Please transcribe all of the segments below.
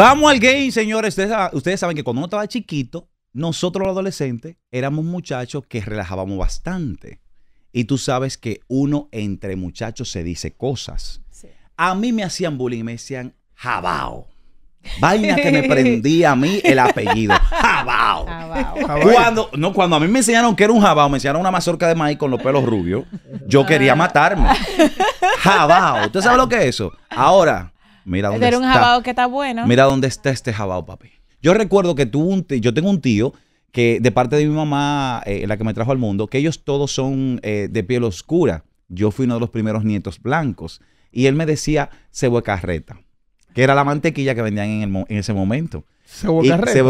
Vamos al game, señores. Ustedes, saben que cuando uno estaba chiquito, nosotros los adolescentes éramos muchachos que relajábamos bastante. Y tú sabes que uno entre muchachos se dice cosas. A mí me hacían bullying, me decían jabao. Vaina que me prendía a mí el apellido. Jabao. Cuando, no, cuando a mí me enseñaron que era un jabao, me enseñaron una mazorca de maíz con los pelos rubios, yo quería ah. matarme. Jabao. ¿Usted sabe lo que es eso? Ahora, mira dónde está. Mira dónde está este jabao, papi. Yo recuerdo que tuve un tío, yo tengo un tío que de parte de mi mamá, eh, la que me trajo al mundo, que ellos todos son eh, de piel oscura. Yo fui uno de los primeros nietos blancos. Y él me decía carreta que era la mantequilla que vendían en, ese momento. Sebo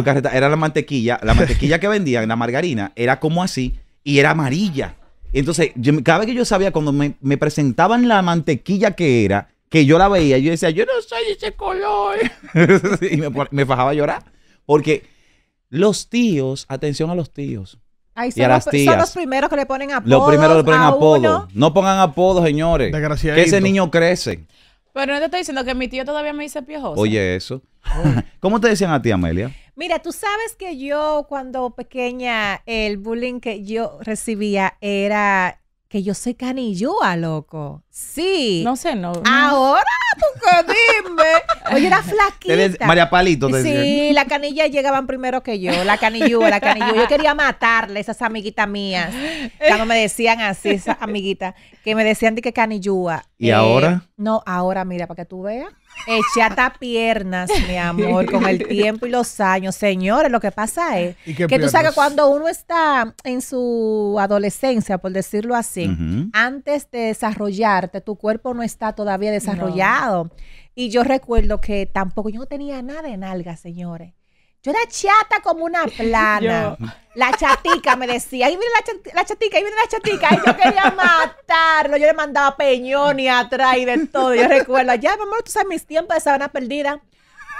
carreta. Era la mantequilla. La mantequilla que vendían, la margarina, era como así y era amarilla. Entonces, cada vez que yo sabía, cuando me presentaban la mantequilla que era, que yo la veía yo decía, yo no soy ese color. y me, me, fajaba a llorar. Porque los tíos, atención a los tíos. Ay, y a las tías. Son los primeros que le ponen apodos. Los primeros le ponen apodo. No pongan apodos, señores. Que ese niño crece. Pero no te estoy diciendo que mi tío todavía me dice piojoso. Oye, eso. ¿Cómo te decían a ti, Amelia? Mira, tú sabes que yo cuando pequeña, el bullying que yo recibía era que yo soy canillúa, loco. Sí. No sé, no. Ahora porque dime. Oye, era flaquita. María Palito. Te sí, la canilla llegaban primero que yo. La canillúa la canillúa Yo quería matarle esas amiguitas mías. Cuando me decían así, esas amiguitas, que me decían de que canillúa. ¿Y ahora? Eh, no, ahora mira, para que tú veas. Echata piernas, mi amor, con el tiempo y los años. Señores, lo que pasa es que tú sabes que cuando uno está en su adolescencia, por decirlo así, antes de desarrollarte, tu cuerpo no está todavía desarrollado. Y yo recuerdo que tampoco yo no tenía nada en nalga, señores. Yo era chata como una plana. La chatica me decía, ahí viene la, chatica, la ahí viene la chatica. Y yo quería matarlo. Yo le mandaba peñón y atrás y de todo. Yo recuerdo, ya, mi amor, tú sabes mis tiempos de sabana perdida.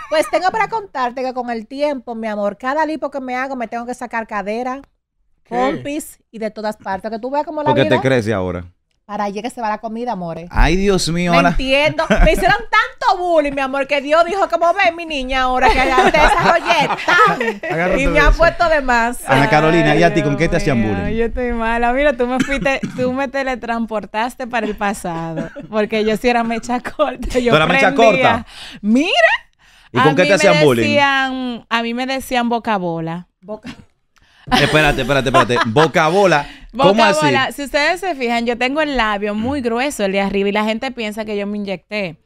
Pues tengo para contarte que con el tiempo, mi amor, cada lipo que me hago me tengo que sacar cadera, pompis y de todas partes. Que tú veas como la Porque te crece ahora. Para llega, que se va la comida, amores. Ay, Dios mío. Me entiendo. Me hicieron tanto bullying, mi amor, que Dios dijo, ¿cómo ves mi niña ahora, que allá te y me ha puesto de más. Ana Carolina, ¿y a ti con qué te hacían bullying? Yo estoy mala. Mira, tú me fuiste, tú me teletransportaste para el pasado. Porque yo sí era mecha corta. Yo mecha corta? Mira. ¿Y con qué te hacían bullying? a mí me decían boca bola. Boca Espérate, espérate, espérate. Boca bola. ¿Cómo Boca así? bola. Si ustedes se fijan, yo tengo el labio muy mm. grueso, el de arriba, y la gente piensa que yo me inyecté.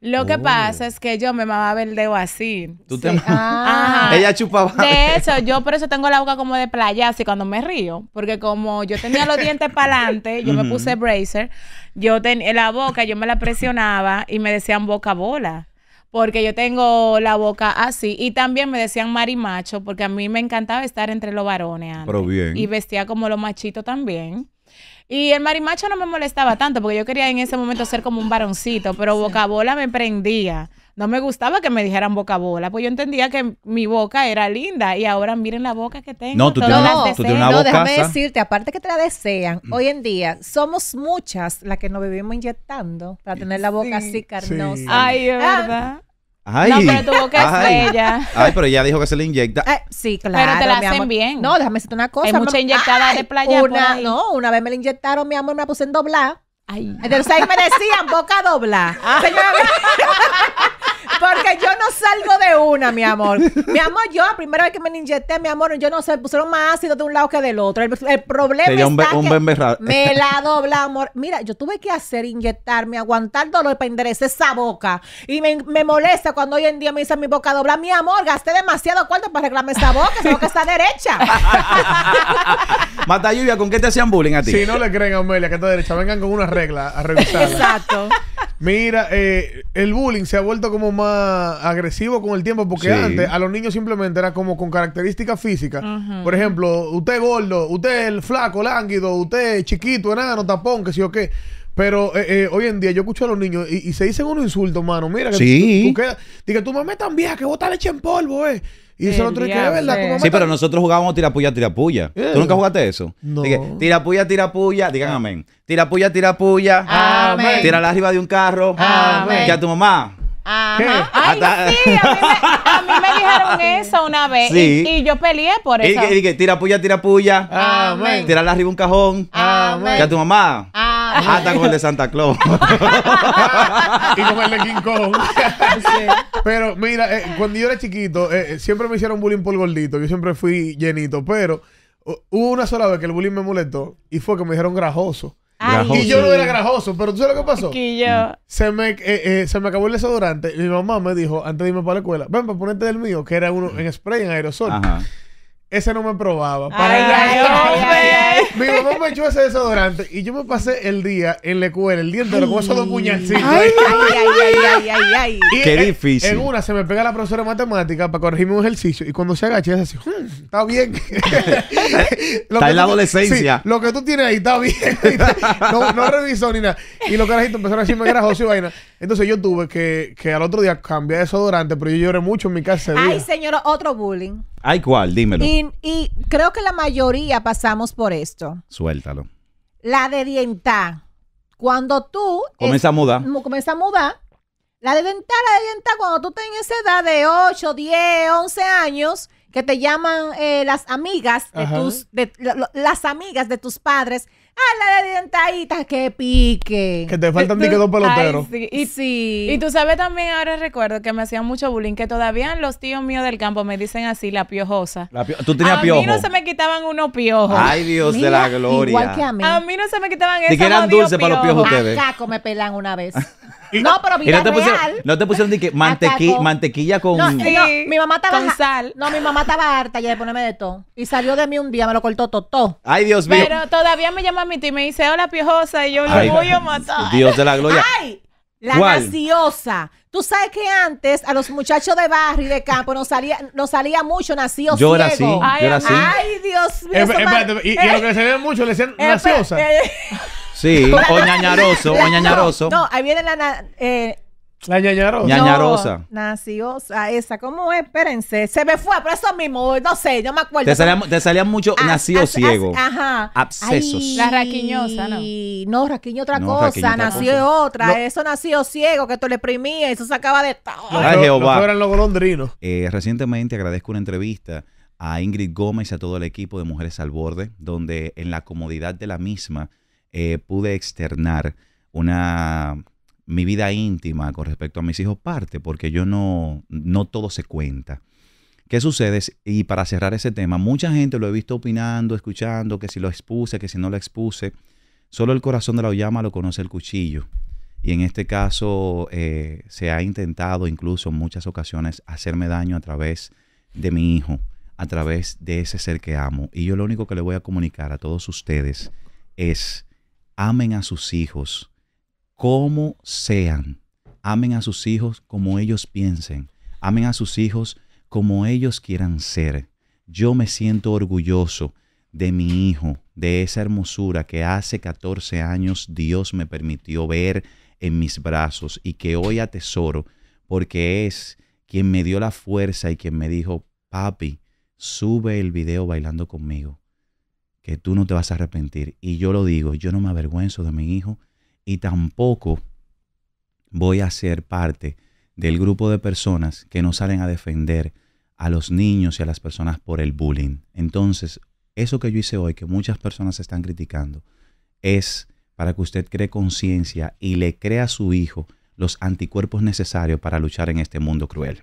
Lo que oh. pasa es que yo me mamaba el dedo así. ¿Tú te Ella chupaba. De hecho, yo por eso tengo la boca como de playa, así cuando me río. Porque como yo tenía los dientes para adelante, yo me puse bracer, yo tenía la boca, yo me la presionaba y me decían boca bola porque yo tengo la boca así. Y también me decían marimacho, porque a mí me encantaba estar entre los varones. Y vestía como los machitos también. Y el marimacho no me molestaba tanto, porque yo quería en ese momento ser como un varoncito, pero boca bola me prendía no me gustaba que me dijeran boca bola, pues yo entendía que mi boca era linda y ahora miren la boca que tengo. No, tú tienes, no, tú tienes una no, déjame decirte, aparte que te la desean, mm. hoy en día somos muchas las que nos vivimos inyectando para tener la boca así carnosa. Ay, es ah. verdad. Ay, no, pero tu boca es bella. Ay, pero ella dijo que se le inyecta. Eh, sí, claro. Pero te la hacen bien. No, déjame decirte una cosa. Hay mucha inyectada de playa. Una, no, una vez me la inyectaron, mi amor, me la puse en doblar. Ay. Entonces ahí me decían boca dobla. Ah. Señora, porque yo no salgo de una, mi amor. Mi amor, yo la primera vez que me inyecté, mi amor, yo no sé, pusieron más ácido de un lado que del otro. El, problema es está un que me la dobla, amor. Mira, yo tuve que hacer inyectarme, aguantar dolor para enderezar esa boca. Y me, molesta cuando hoy en día me dicen mi boca dobla. Mi amor, gasté demasiado cuarto para arreglarme esa boca, esa boca está derecha. Mata Lluvia, ¿con qué te hacían bullying a ti? Si no le creen a Amelia que está derecha, vengan con una regla a revisarla. Exacto. Mira, eh, el bullying se ha vuelto como más agresivo con el tiempo porque antes a los niños simplemente era como con características físicas. Por ejemplo, usted gordo, usted el flaco, lánguido, usted chiquito, enano, tapón, que sí o qué. Pero eh, eh, hoy en día yo escucho a los niños y, se dicen unos insultos, mano. Mira, que sí. tú, tú, tu mamá es tan vieja que bota leche en polvo, eh. Y eso no tiene que ver, ¿verdad? Tu mamá sí, pero nosotros jugábamos tirapuya, tirapuya. ¿Tú eh. nunca jugaste eso? No. Dice, tirapuya, tirapuya. Digan amén. Tirapuya, tirapuya. Amén. Tírala arriba de un carro. Amén. Que a tu mamá. amén Ay, sí, a mí, me, a mí, me, dijeron eso una vez y, yo peleé por eso. Y, que tira puya, tira puya. Amén. Tírala arriba un cajón. Amén. Que a tu mamá. Amén. Hasta ah, con el de Santa Claus. y como el de King Kong. pero mira, eh, cuando yo era chiquito, eh, eh, siempre me hicieron bullying por gordito. Yo siempre fui llenito, pero hubo una sola vez que el bullying me molestó y fue que me dijeron grajoso. y yo no era grajoso, pero ¿tú sabes lo que pasó? se, me, se me acabó el desodorante y mi mamá me dijo, antes de irme para la escuela, ven para ponerte del mío, que era uno en spray, en aerosol. Ese no me probaba. Para mamá me echó ese desodorante y yo me pasé el día en la escuela, el día entero con esos dos puñalcitos. Ay, ay, ay, ay, ay, Qué difícil. En una se me pega la profesora de matemáticas para corregirme un ejercicio y cuando se agacha es así, hmm, está bien. está en la adolescencia. lo que tú tienes ahí está bien. no, revisó ni nada. Y los carajitos empezaron a decirme que era José y vaina. Entonces yo tuve que, que al otro día cambiar desodorante, pero yo lloré mucho en mi casa. Ay, día. señora, otro bullying. Ay, ¿cuál? Dímelo. y creo que la mayoría pasamos por esto. Suéltalo. La de dientar. Cuando tú... Comienza a mudar. Comienza a mudar. La de dientar, la de dientar, cuando tú tengas esa edad de 8, 10, 11 años, que te llaman eh, las amigas de tus... las amigas de tus padres Ah, la de dentaditas que pique. Que te faltan que dos peloteros. Y, sí. Y tú sabes también, ahora recuerdo que me hacían mucho bullying, que todavía los tíos míos del campo me dicen así, la piojosa. tú tenías a piojo. A mí no se me quitaban unos piojos. Ay, Dios de la gloria. Igual que a mí. A mí no se me quitaban esos. Y que eran dulces para los piojos ustedes. me pelan una vez. No, pero vida no real. No te pusieron ni que mantequilla con... mi mamá estaba... Con sal. No, mi mamá estaba harta ya de ponerme de todo. Y salió de mí un día, me lo cortó totó Ay, Dios mío. Pero todavía me llama mi tía y me dice, hola, piojosa. Y yo Ay, voy a matar. Dios de la gloria. ¡Ay! La ¿Cuál? naciosa. Tú sabes que antes a los muchachos de barrio y de campo nos salía, no salía mucho naciosa. Yo era así. Ay, Dios mío. y, lo que se ve mucho le decían eh, naciosa. Sí, o ñañaroso, No, ahí viene la... Eh, la ñañarosa. naciosa, esa. ¿Cómo es? Espérense. Se me fue, pero eso mismo. No sé, yo me acuerdo. Te salían mucho ah, nació ciego. Ajá. Abscesos. La raquiñosa, ¿no? No, raquiño otra cosa. nació otra. Eso nació ciego, que esto le primía. Eso acaba de todo. Ay, Jehová. los eran los golondrinos. Eh, recientemente agradezco una entrevista a Ingrid Gómez y a todo el equipo de Mujeres al Borde, donde en la comodidad de la misma eh, pude externar una mi vida íntima con respecto a mis hijos parte porque yo no no todo se cuenta. ¿Qué sucede? Y para cerrar ese tema, mucha gente lo he visto opinando, escuchando, que si lo expuse, que si no lo expuse. Solo el corazón de la llama lo conoce el cuchillo. Y en este caso eh, se ha intentado incluso en muchas ocasiones hacerme daño a través de mi hijo, a través de ese ser que amo. Y yo lo único que le voy a comunicar a todos ustedes es amen a sus hijos como sean, amen a sus hijos como ellos piensen, amen a sus hijos como ellos quieran ser. Yo me siento orgulloso de mi hijo, de esa hermosura que hace 14 años Dios me permitió ver en mis brazos y que hoy atesoro porque es quien me dio la fuerza y quien me dijo, papi, sube el video bailando conmigo que tú no te vas a arrepentir. Y yo lo digo, yo no me avergüenzo de mi hijo y tampoco voy a ser parte del grupo de personas que no salen a defender a los niños y a las personas por el bullying. Entonces, eso que yo hice hoy, que muchas personas están criticando, es para que usted cree conciencia y le crea a su hijo los anticuerpos necesarios para luchar en este mundo cruel.